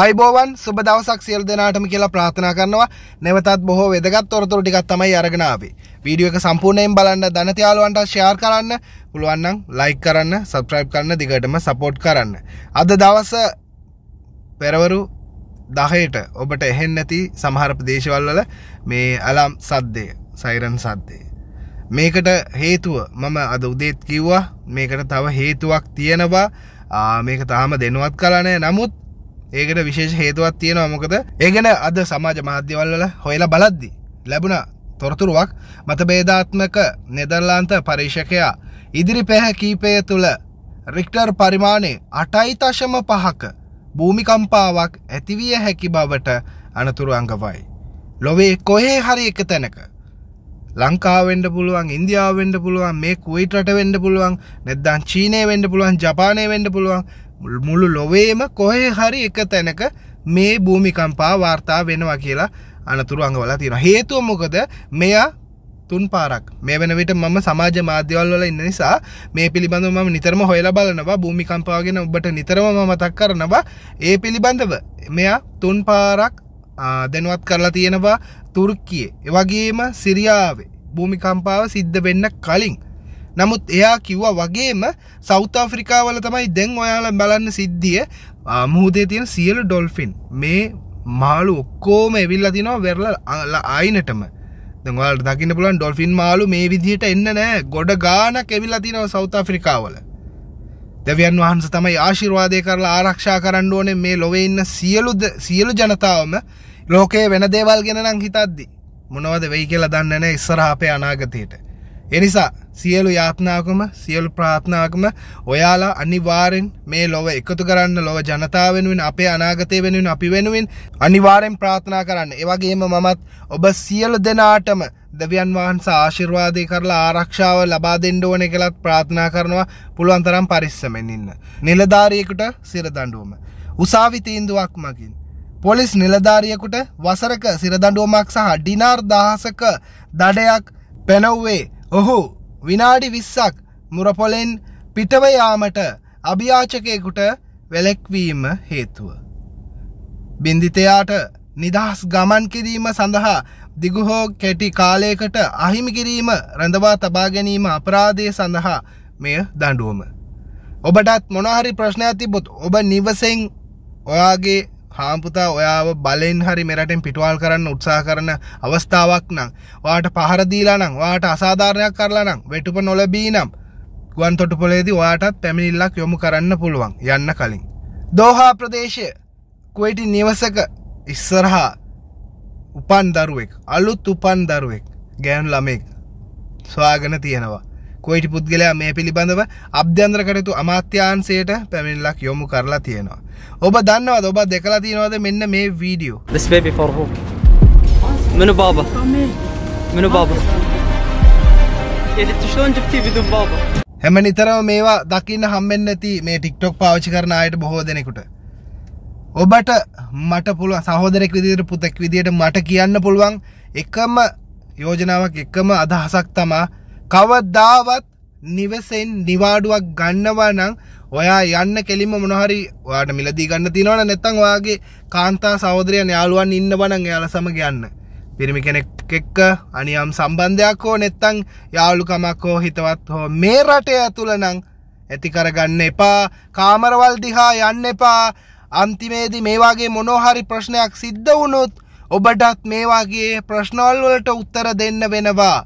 අයිබෝවන් සුබ දවසක් සියල් දෙනාටම කියලා ප්‍රාථනා කරනවා නැවතත් බොහෝ වෙදගත් තොරතුරු ටිකක් තමයි අරගෙනාවේ වීඩියෝ එක සම්පූර්ණයෙන් බලන්න ධනතියාලුවන්ට ෂෙයාර් කරන්න පුළුවන්නම් ලයික් කරන්න සබස්ක්‍රයිබ් කරන්න දිගටම සපෝට් කරන්න අද දවස පෙරවරු දහයට ඔබට එහෙන් නැති සමහර ප්‍රදේශවල්වල මේ අලම් සද්දය සයිරන් සද්දේ මේකට හේතුව මම අද උදේත් කිව්වා මේකට තව හේතුවක් තියෙනවා මේක තාම දෙනුවත් කලානෑ නමුත් ඒකට විශේෂ හේතුවත් තියෙනවා මොකද ඒගෙන අද සමාජ මාධ්‍යවල්ල හොයලා බලද්දි ලැබුණ තොරතුරුවක් මතබේධාත්මක නෙදර්ලාන්ත පරීක්ෂකයා ඉදිරි පැහැ කීපය තුළ රික්ටර් පරිමාණය අටයිතශම පහක භූමිකම්පාවක් ඇතිවිය හැකි බවට අනතුරු අඟවයි. ලොවේ කොහේ හරි එක තැනක. ලංකාවෙන්ඩ පුළුවන් ඉන්දියාවෙන්ඩ පුළුවන් මේ කුයිටට වෙන්ඩ පුළුවන් නැද්දන් චීනය වෙන්ඩ පුළුවන් ජපානය වෙන්ඩ පුළුවන් මුළු ලොවේම කොහේ හරි එක තැනක මේ භූමිකම්පා වාර්තා වෙනවා කියලා අනතුරු අඟවලා තියෙන හේතුව මොකද මෙයා තුන් පාරක් මේ වෙන විට මම සමාජ මාධ්‍යවල්වල ඉන්න නිසා මේ පිළිබඳව මම නිතරම හොයලා බලනවා භූමිකම්පාවගෙන ඔබට නිතරම මම මතක් කරනවා ඒ පිළිබඳව මෙයා තුන් පාරක් දැනුවත් කරලා තියෙනවා තුර්කියේ එවගේම සිරියාවේ භූමිකම්පාව සිද්ධ වෙන්න කලින් නමුත් එයා කිව්වා වගේම සෞත ෆ්‍රිකාවල තමයි දැන් ඔයාල බලන්න සිද්ධිය මුහදේ තියෙන සියලු ඩොල්ෆින් මේ මාලු ඔක්කෝම එවිල්ල තිනවා වෙරල අයිනටම දවාල් දකින්න පුලන් ඩොල්ෆින් මාලු මේ විදිහට එන්න නෑ ගොඩ ගාන කෙවිල්ල තිනව සෞත ෆ්‍රිකාවල දෙවියන් වහන්ස තමයි ආශිර්වාදය කරලා ආරක්ෂා කරන්න ඕනේ මේ ලොවේ ඉන්න සියලු සියලු ජනතාවම ලෝකයේ වෙන දේවල් ගෙන නම් හිතද්දි මොනවද වෙයි කියලා දන්නේ නැහැ ඉස්සරහ අපේ අනාගතයට. ඒ නිසා සියලු යාත්නාකම සියලු ප්‍රාත්නාකම ඔයාලා අනිවාරෙන් මේ ලොව එකතු කරන්න ලොව ජනතාව වෙනුවෙන් අපේ අනාගතය වෙනුවෙන් අපි වෙනුවෙන් අනිවාරෙන් ප්‍රාථනා කරන්න ඒවගේම මමත් ඔබ සියලු දෙනාටම දෙවියන් වහන්ස ආශිර්වාදය කරලා ආරක්ෂාව ලබා දෙන්න ඕන කලත් ප්‍රාථනා කරනවා පුළුවන්තරම් පරිස්සමෙන් ඉන්න. නිලධාරියෙකුට සිරදඩුවම. උසාවිතීන්දුවක් මගින්. පොලිස් නිලධාරියෙකුට වසරක සිරදඩුවමක් සහ ඩිනාර් දහසක දඩයක් පැනව්වේ ඔහු විනාඩි විස්සක් මුරපොලෙන් පිටවයාමට අභියාචකයකුට වෙලෙක්වීම හේතුව. බින්දිතයාට නිදහස් ගමන් කිරීම සඳහා දිගුහෝ කෙටි කාලයකට අහිමිකිරීම රඳවා තබා ගැනීම අපරාධය සඳහා මෙය දඩුවම. ඔබටත් මොනහරි ප්‍රශ්න ඇතිබොත් ඔබ නිවසෙන් ඔයාගේ හාම්පුතා ඔයාව බලෙන් හරි මෙරටෙන් පිටවල් කරන්න උත්සා කරන අවස්ථාවක් නම් වාට පහරදීලා නම් වාට අසාධාරණයක් කරලා නම් වෙටුප නොලබී නම් ගුවන් තොටුපොලේදී ඔයාටත් පැමිණිල්ලක් යොමු කරන්න පුළුවන් යන්න කලින්. දෝහා ප්‍රදේශය කුවටි නිවසක ඉස්සරහා උපන් දරුවෙක් අලුත් උපන් දරුවෙක් ගෑන් ළමෙක් ස්වාගන තියෙනවා. කොයිටි පුද්ගලයා මේ පිළිබඳව අභ්‍යන්ද්‍රකටතු අමාත්‍යන්සයට පැමිල්ලක් යොමු කරලා තියෙනවා. ඔබ දන්නවද ඔබ දෙකලා තියෙනවද මෙන්න මේ video this baby for who منو بابا منو بابا يعني انت شلون جبتيه بدون بابا හැම නිතරම මේවා දකින්න හම්බෙන්නේ නැති මේ TikTok පාවිච්චි කරන අයට බොහෝ දෙනෙකුට ඔබට මට පුළුවන් සහෝදරෙක් විදිහට පුතෙක් විදිහට මට කියන්න පුළුවන් එකම යෝජනාවක් එකම අදහසක් තමා කවදාවත් නිවසෙන් නිවාඩුවක් ගන්නවා නම් ඔයා යන්න කෙලිම මොනහරි වාට මිලදී ගන්න තිනවන නැත්තං වාගේ කාන්තා සෞදරයන් යාළුවන් ඉන්න බනන් යාල සමග යන්න පිරිමි කෙනෙක් එක්ක අනියම් සම්බන්ධයක් හෝ නැත්තං යාළුකමක් හෝ හිතවත් හෝ මේ රටය ඇතුළ නං ඇති කරගන්න එපා කාමරවල් දිහා යන්න එපා අන්තිමේදි මේවාගේ මොනෝහරි ප්‍රශ්නයක් සිද්ධ වුණොත් ඔබටත් මේවාගේ ප්‍රශ්නවල් වලට උත්තර දෙන්න වෙනවා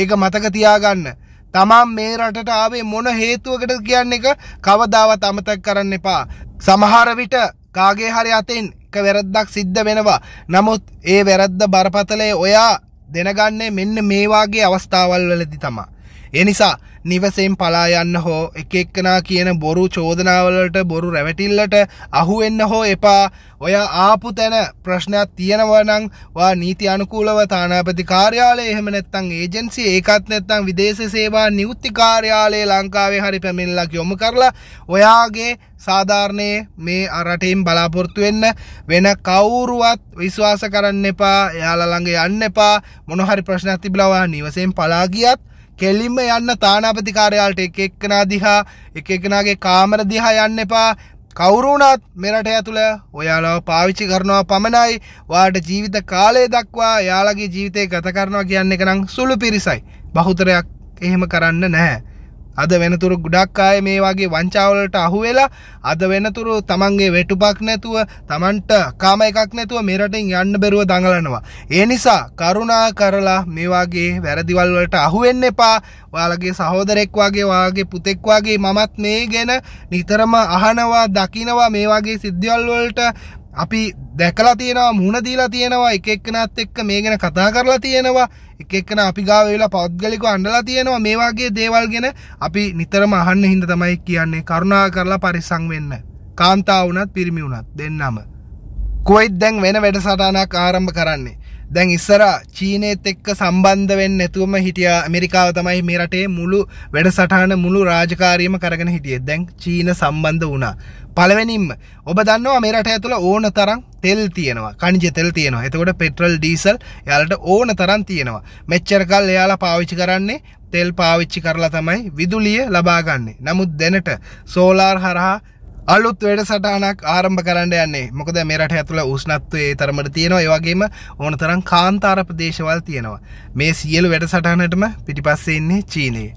ඒක මතක තියාගන්න තමන් මේ රටට ආවේ මොන හේතුවකටද කියන්න එක කවදාවත් අමතක් කරන්න එපා. සමහර විට කාගේ හරි අතෙන් එක වැරද්දක් සිද්ධ වෙනවා. නමුත් ඒ වැරද්ද බරපතලේ ඔයා දෙනගන්නේ මෙන්න මේ වාගේ අවස්ථාවල් වලදී තමයි. එනිසා නිවසෙන් පලා යන්න හෝ එක එක්කනා කියන බොරු චෝදනාවලට බොරු රැවටිල්ලට අහුවෙන්න හෝ එපා ඔය ආපු තැන ප්‍රශ්නයක් තියෙනවනං වා නීති අනුකූලව තානාපති කාර්යාලය එහෙම නැත්තං ඒජන්සි ඒකත් නැත්තං විදේශ සේවා නිවෘත්ති කාර්යාලයේ ලංකාවේ හරි පැමිල්ලක් යොමු කරලා ඔයාගේ සාධාරණයේ මේ අරටෙන් බලාපොරොත්තු වෙන්න වෙන කවුරුවත් විශ්වාස කරන්න එපා එයාලා ළඟ යන්න එපා මොන හරි ප්‍රශ්නයක් තිබිලා ඔයා නිවසෙන් පලා ගියත් කෙලින්ම යන්න තානාපතිකාරයාලට එක එක්කනා දිහා එක එකනාගේ කාමර දිහා යන්න එපා කවුරුණත් මෙරට ඇතුළ ඔයාලාව පාවිච්චි කරනවා පමණයි වාට ජීවිත කාලය දක්වා යාලගේ ජීවිතය ගත කරනවා කියන්න එක නම් සුළු පිරිසයි බහුතරයක් එහෙම කරන්න නැහැ. අද වෙනතුරු ගුඩක් අය මේ වගේ වංචාවලට අහුවෙලා අද වෙනතුරු තමන්ගේ වෙටුපක් නැතුව තමන්ට කාම එකක් නැතුව මෙරටින් යන්න බැරුව දඟලනවා. ඒ නිසා කරුණා කරලා මේ වගේ වැරදිවල් වලට අහුවෙන්න එපා. ඔයාලගේ සහෝදරෙක් වගේ වාගේ පුතෙක් වගේ මමත් මේ ගැන නිතරම අහනවා දකිනවා මේ වගේ සිද්ධියල් වලට අපි දැකලා තියෙනවා මුහුණ දීලා තියෙනවා එක එක්කනත් එක්ක මේ ගැන කතා කරලා තියෙනවා එක එක්කන අපි ගාව වෙලා පෞද්ගලිකව අඬලා තියෙනවා මේ වගේ දේවල් ගැන අපි නිතරම අහන්න හින්දා තමයි කියන්නේ කරුණා කරලා පරිස්සම් වෙන්න. කාන්තාව වුණත් පිරිමි වුණත් දෙන්නම. කුවයිත් දැන් වෙන වැඩසටහනක් ආරම්භ කරන්නේ. දැන් ඉස්සර චීනයත් එක්ක සම්බන්ධ වෙන්න නැතුවම හිටිය ඇමරිකාව තමයි මේ රටේ මුළු වැඩසටහන මුළු රාජකාරීම කරගෙන හිටියේ දැන් චීන සම්බන්ධ වුණා. පළවෙනින්ම ඔබ දන්නවා මේ රට ඇතුළ ඕන තරම් තෙල් තියෙනවා කනිජ තෙල් තියෙනවා එතකොට පෙට්‍රල් ඩීසල් යාලට ඕන තරම් තියෙනවා මෙච්චර කල් එයාලා පාවිච්චි කරන්නේ තෙල් පාවිච්චි කරලා තමයි විදුලිය ලබාගන්නේ. නමුත් දැනට සෝලාර් හරහා අලුත් වැඩ සටහනක් ආරම්භ කරන්න යන්නේ මොකද මෙරට ඇතුළ උෂ්නත්වයේ තරමට තියෙනවා ඒවගේම ඕන තරම් කාන්තාර ප්‍රදේශවල් තියෙනවා මේ සියලු වැඩ සටහනටම පිටිපස්සෙන්නේ චීනයේ.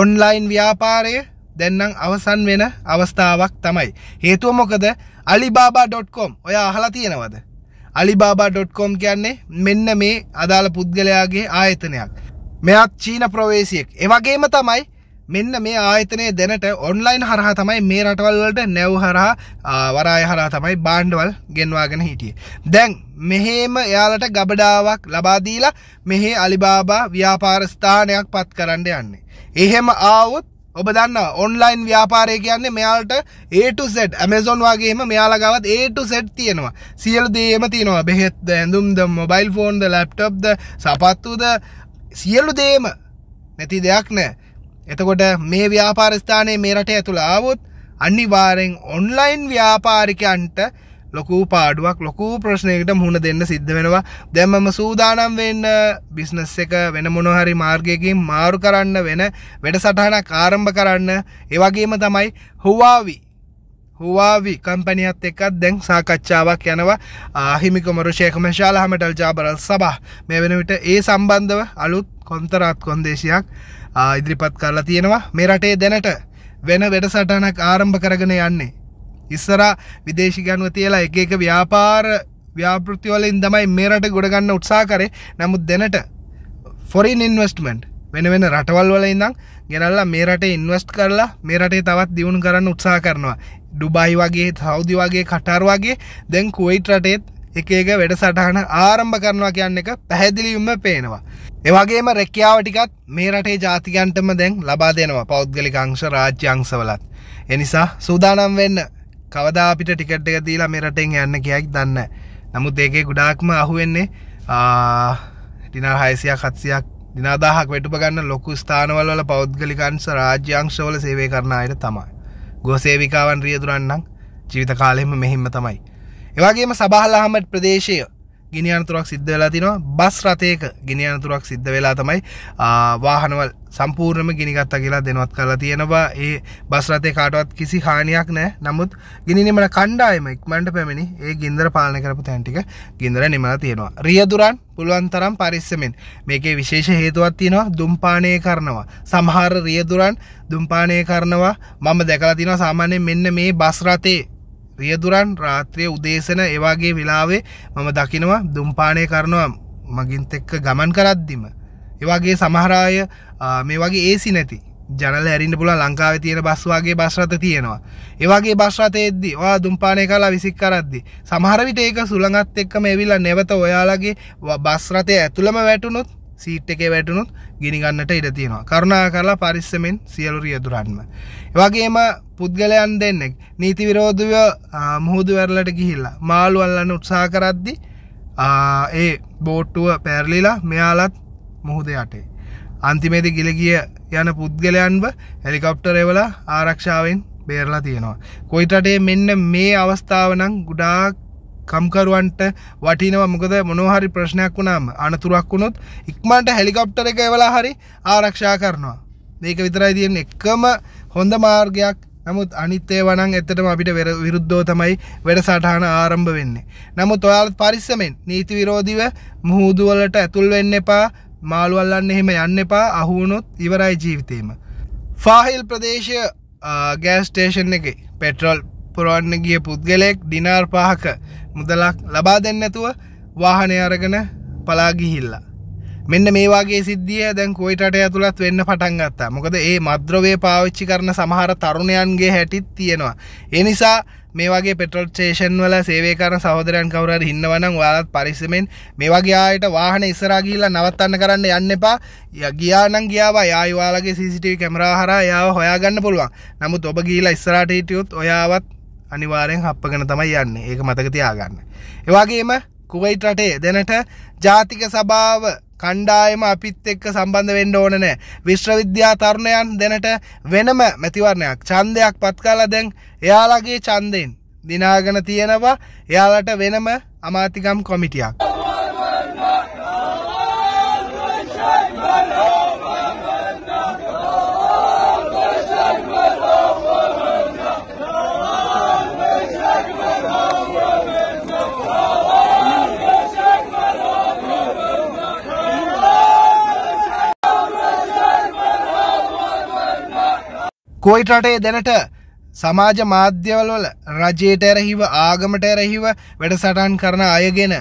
ඔන්ලයින් ව්‍යාපාරය දැන්නම් අවසන් වෙන අවස්ථාවක් තමයි. හේතුව මොකද අලිබාබා.කොම් ඔය අහලා තියෙනවද. අලිබාබා.කොම් කියන්නේ මෙන්න මේ අදාළ පුද්ගලයාගේ ආයතනයක්. මෙයත් චීන ප්‍රවේශයෙක් එවගේම තමයි මෙන්න මේ ආයතනය දෙනට ඔන්ලයින් හරහා තමයි මේ රටවල්වලට නැව් හරහා වරාය හරහා තමයි බාණ්ඩවල් ගෙන්වාගෙන හිටිය. දැන් මෙහෙම එයාලට ගබඩාවක් ලබාදීලා මෙහේ අලිබාබා ව්‍යාපාරස්ථානයක් පත් කරන්න යන්නේ. එහෙම ආවොත් ඔබ දන්න ඔන්ලයින් ව්‍යාපාරය කියන්නේ මෙයාලට ඒටුසෙට් ඇමසොන් වගේම මෙයාලගවත් ඒටුසෙට් තියෙනවා සියල් දේම තියෙනවා බෙහෙත්ද ඇඳුම්ද මොබයිල් ෆෝන්ද ලැප්ටප්ද සපත්තුද සියලු දේම නැති දෙයක් නෑ එතකොට මේ ව්‍යාපාරස්ථානයේ මේ රට ඇතුළ ආවොත් අනිවාරෙන් ඔන්ලයින් ව්‍යාපාරිකයන්ට ලොකු පාඩුවක් ලොකු ප්‍රශ්නයකට මුහුණ දෙන්න සිද්ධ වෙනවා දැම්මම සූදානම් වෙන්න බිස්නස් එක වෙන මොනොහරි මාර්ගයකින් මාරු කරන්න වෙන වැඩ සටහනක් ආරම්භ කරන්න ඒවගේම තමයි හුවාවි හුවාවි කම්පනියත් එක්කත් දැන් සාකච්ඡාවක් යනවා ආහිමිකමරු ශේකමශාල හමටල් ජාබරල් සබහ මේ වෙන විට ඒ සම්බන්ධව අලුත් කොන්තරත් කොන්දේශයක් ඉදිරිපත් කරලා තියෙනවා මේ රටේ දැනට වෙන වැඩසටනක් ආරම්භ කරගෙන යන්නේ. ඉස්සර විදේශිගනුව තියලා එක එක ව්‍යාපාර ව්‍යාපෘතිවලින් තමයි මේ රට ගොඩගන්න උත්සා කරේ නමුත් දෙනට ෆොරින් ඉන්වස්ටමෙන්ට් වෙන වෙන රටවල් වල ඉඳං ගෙනල්ලා මේ රටේ ඉන්වස්ට් කරලා මේ රටේ තවත් දියුණු කරන්න උත්සා කරනවා. ඩුබයි වගේ සෞදි වගේ කටාර් වගේ දැන් කුවයිට් රටේත් එක එක වැඩ සටහන ආරම්භ කරනවා කියන්න එක පැහැදිලිවම පේනවා. ඒවගේම රැකියාව ටිකත් මේ රටේ ජාතිකන්ටම දැන් ලබා දෙනවා පෞද්ගලික අංශ රාජ්‍ය අංශවලත්. එනිසා සූදානම් වෙන්න කවදා අපිට ටිකට් එක දීලා මේ රටෙන් යන්න කියයික් දන්න. නමුත් ඒකේ ගොඩාක්ම අහුවෙන්නේ ටිනා 600ක් 700ක් දිනාදාහක් වැටුප ගන්න ලොකු ස්ථානවල වල පෞද්ගලික අංශ රාජ්‍ය අංශවල සේවය කරන අයට තමයි. ගෝසේවිකාවන් රියදුරන්නම් ජීවිත කාලෙම මෙහිම තමයි. එවාගේම සබහල්ලාහමට ප්‍රදේශය ගිනියනතුරක් සිද්ධ වෙලා තිනවා බස් රථයක ගිනියනතුරක් සිද්ධ වෙලා තමයි වාහනවල් සම්පූර්ණම ගිනිගත්තා කියලා දෙනවත් කරලා තියෙනවා ඒ බස් රථය කාටවත් කිසි හානියක් නෑ නමුත් ගිනිනිමන කණ්ඩායම ඉක්මන්ට පැමිණි ඒ ගින්දර පාලන කරපු තැන්ටික ගින්දර නිමලා තියෙනවා රියදුරන් පුළුවන් තරම් පරිස්සමෙන් මේකේ විශේෂ හේතුවක් තියෙනවා දුම්පානය කරනවා සමහර රියදුරන් දුම්පානය කරනවා මම දැකලා තියෙනවා සාමාන්‍යයෙන් මෙන්න මේ බස් රථේ රියදුරන් රාත්‍රිය උදේශන ඒවාගේ වෙලාවේ මම දකිනවා දුම්පානය කරනවා මගින්ත එක්ක ගමන් කරද්දිම. ඒවාගේ සමහරාය මේ වගේ ඒසි නැති ජනල ඇරින්න පුල ලංකාව තියෙන බස්වාගේ බස්රත තියෙනවා. ඒවාගේ බස්රතයද්දි වා දුම්පානය කලා විසික් කරද්දි. සමහරවිට ඒක සුළඟත් එක්කම එවිල්ලා නැවත ඔයාලගේ බස්රතය ඇතුළම වැටුනොත් සීට් එකේ වැටුණුත් ගිනිගන්නට ඉඩ තියෙනවා කරුණා කරලා පරිස්සමෙන් සියලු රියදුරන්ම. වගේම පුද්ගලයන් දෙන්නෙක් නීති විරෝධව මුහුදු වැරලට ගිහිල්ලා මාළු අල්ලන්න උත්සාහ කරද්දි ඒ බෝට්ටුව පැරලිලා මෙයාලත් මුහුද යටේ. අන්තිමේද ගිලගිය යන පුද්ගලයන්ව හෙලිකොප්ටරේවල ආරක්ෂාවෙන් බේරලා තියෙනවා. කොයිටටේ මෙන්න මේ අවස්ථාවනං ගුඩාක් කම්කරුවන්ට වටිනව මොකද මොනහරි ප්‍රශ්නයක් වුණාම අනතුරක් වුණොත් ඉක්මන්ට හෙලිකොප්ටර එක එවලා හරි ආරක්ෂා කරනවා මේක විතරයි තියෙන එකම හොඳ මාර්ගයක් නමුත් අනිත්තේ වනන් ඇත්තටම අපිට විරුද්ධෝ තමයි වැඩ සටහන ආරම්භ වෙන්නේ. නමුත් ඔයාලත් පරිස්සමෙන් නීති විරෝධීව මුහුදුවලට ඇතුල් වෙන්න එපා මාළුවල්ලන්න එහෙම යන්න එපා අහුවුණොත් ඉවරයි ජීවිතේම. ෆාහිල් ප්‍රදේශය ගෑස්ටේෂන් එක පෙට්‍රල් පුරවන්න ගිය පුද්ගලෙක් ඩිනාර් පාහක මුදලක් ලබා දෙන්නැතුව වාහනය අරගෙන පලාගිහිල්ලා. මෙන්න මේවාගේ සිද්ධිය දැන් කොයිටට ඇතුළත් වෙන්න පටන් ගත්තා මොකද ඒ මද්‍රවේ පාවිච්චි කරන සමහර තරුණයන්ගේ හැටිත් තියෙනවා. ඒ නිසා මේ වගේ පෙටල් ේෂන් වල සේවකර සහෝදරයන් කවර ඉන්නවනම් යාලත් පරිසමෙන් මේ වගේ ආයට වාහන ඉස්සරාගීලා නවත්තන්න කරන්න යන්න එපා ගියානන් ගියාවා යායිවාලගේ සිටව කැමරාහර යාව හොයාගන්න පුළුවන් නමුත් ඔබ ගීලා ඉස්සරාටීටයුත් ඔයාවත් අනිවාරයෙන් හප්පගෙන තමයි යන්න ඒක මතකතියාගන්න. එවාගේම කුවයිට රටේ දැනට ජාතික සභාව කණ්ඩායම අපිත් එක්ක සම්බන්ධ වෙන්න ඕන නෑ විශ්වවිද්‍යා තරුණයන් දෙනට වෙනම මැතිවරණයක් ඡන්දයක් පත් කළා දැන් එයාලගේ ඡන්දෙන් දිනාගෙන තියෙනවා එයාලට වෙනම අමාතිකම් කොමිටියක් කෝයිට රටේ දැනට සමාජ මාධ්‍යවලවල රජයට ඇරහිව ආගමට ඇරහිව වැඩසටන් කරන අයගෙන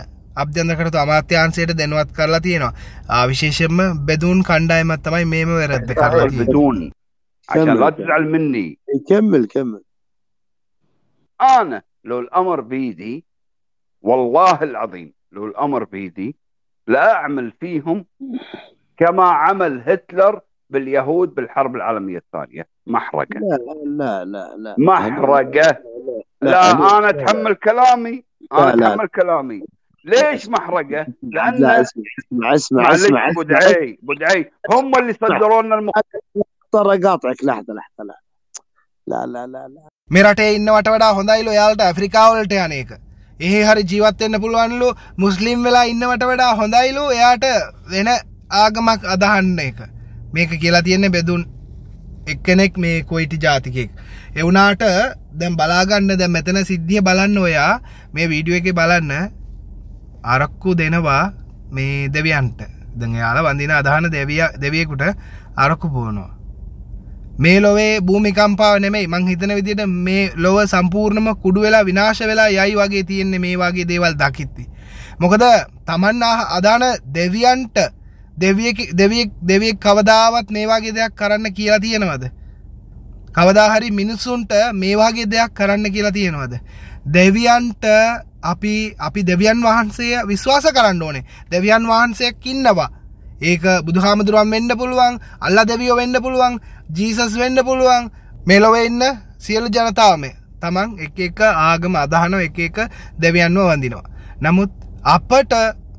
අභ්‍යන්දකරතු අමාත්‍යන්සයට දැනුවත් කරලා තියෙනවා ආවිශේෂෙන්ම බෙදූන් කණ්ඩායමත් තමයි මේම වැරද්ද කරලා තියෙන්නේ أنا لو الأمر بيدي والله العظيم لو الأمر بيدي لأعمل فيهم كما عمل هتلر باليهود بالحرب العالميه الثانيه محرقه لا لا لا لا محرقه لا, لا لا, لا انا اتحمل كلامي انا اتحمل كلامي ليش محرقه؟ لان لا اسمع اسمع اسمع بدعي بدعي هم اللي صدروا لنا المخ اضطر اقاطعك لحظه لحظه لا لا لا لا لا මෙරටේ ඉන්නවට වඩා හොඳයිලු යාලට ඇෆ්‍රිකාවලට යනක. එහි හරි ජීවත්වෙන්න පුළුවන්ලු මුස්ලිම් වෙලා ඉන්නවට වඩා හොඳයිලු එයාට වෙන ආගමක් අදහන්න එක. මේක කියලා තියෙන්නේ බෙදුන් එක්කෙනෙක් මේ කොයිටි ජාතිකෙක්. එවුනාට දැන් බලාගන්න දැන් මෙතන සිද්ධිය බලන්න ඔයා මේ වීඩියෝ එකේ බලන්න අරක්කු දෙනවා මේ දෙවියන්ට. දැන් එයාලා වඳින අදහන දෙවියා දෙවියෙකුට අරක්කු පුවනවා. මේ ලොවේ භූමිකම්පාව නෙමෙයි මං හිතන විදිහට මේ ලොව සම්පූර්ණම කුඩු වෙලා විනාශ වෙලා යයි වගේ තියෙන්නේ මේ වගේ දේවල් දකිද්දි. මොකද Taman අදාන දෙවියන්ට දෙවියෙක් කවදාවත් මේවාගේ දෙයක් කරන්න කියලා තියෙනවද. කවදාහරි මිනිස්සුන්ට මේවාගේ දෙයක් කරන්න කියලා තියෙනවද. දෙවියන්ට අපි අපි දෙවියන් වහන්සේ විශ්වාස කරන්න ඕනේ දෙවියන් වහන්සයක් ඉන්නවා. ඒක බුදුහාමුදුරුවන් වෙන්න පුළුවන් අල්ලා දෙවියෝ වෙන්න පුළුවන් ජීසස් වෙන්න පුළුවන් මෙලොව ඉන්න සියලු ජනතාවම තමන් එක එක ආගම අදහන එක එක දෙවියන්ව වඳිනවා. නමුත් අපට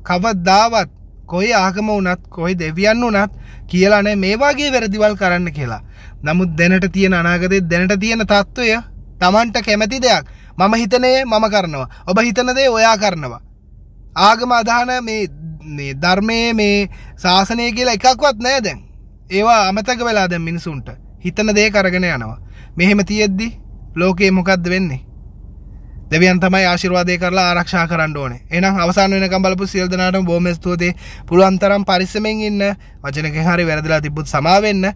කවදාවත් කොයි ආගම වනත් කොයි දෙවියන්න වනත් කියලානේ මේවාගේ වැරදිවල් කරන්න කියලා. නමුත් දැනට තියෙන අනාගතේ දැනට තියෙන තත්ත්වය තමන්ට කැමැති දෙයක් මම හිතනේ මම කරනවා. ඔබ හිතනදේ ඔයා කරනවා. ආගම අදහන මේ ධර්මයේ මේ ශාසනය කියලා එකක්වත් නෑ දැන්. ඒවා අමතක වෙලා දැන් මිනිසුන්ට හිතන දේ කරගෙන යනවා. මෙහෙම තියෙද්දි ලෝකේ මොකද්ද වෙන්නේ? දෙවියන් තමයි ආශිර්වාදය කරලා ආරක්ෂා කරන්න ඕනේ. එහෙනම් අවසාන වෙනකම් බලපු සියලු දෙනාටම බොහොම ස්තුතියි. පුළුවන් තරම් පරිස්සමෙන් ඉන්න. වචනකෙන් හරි වැරදිලා තිබ්බොත් සමා වෙන්න.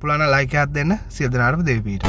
පුළුවන් නම් ලයික් එකක් දෙන්න. සියලු දෙනාටම දෙවි පීට.